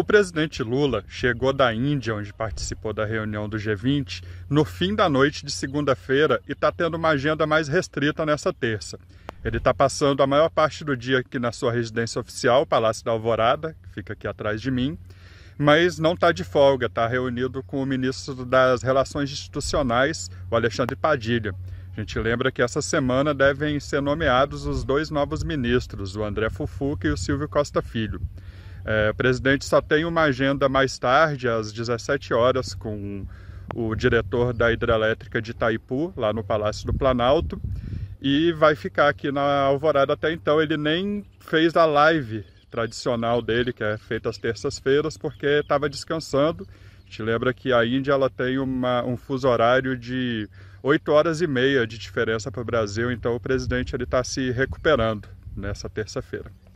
O presidente Lula chegou da Índia, onde participou da reunião do G20, no fim da noite de segunda-feira e está tendo uma agenda mais restrita nessa terça. Ele está passando a maior parte do dia aqui na sua residência oficial, Palácio da Alvorada, que fica aqui atrás de mim, mas não está de folga, está reunido com o ministro das Relações Institucionais, o Alexandre Padilha. A gente lembra que essa semana devem ser nomeados os dois novos ministros, o André Fufuca e o Silvio Costa Filho. É, o presidente só tem uma agenda mais tarde, às 17 horas, com o diretor da hidrelétrica de Itaipu, lá no Palácio do Planalto, e vai ficar aqui na Alvorada até então. Ele nem fez a live tradicional dele, que é feita às terças-feiras, porque estava descansando. Te lembra que a Índia ela tem uma, um fuso horário de 8 horas e meia de diferença para o Brasil, então o presidente está se recuperando nessa terça-feira.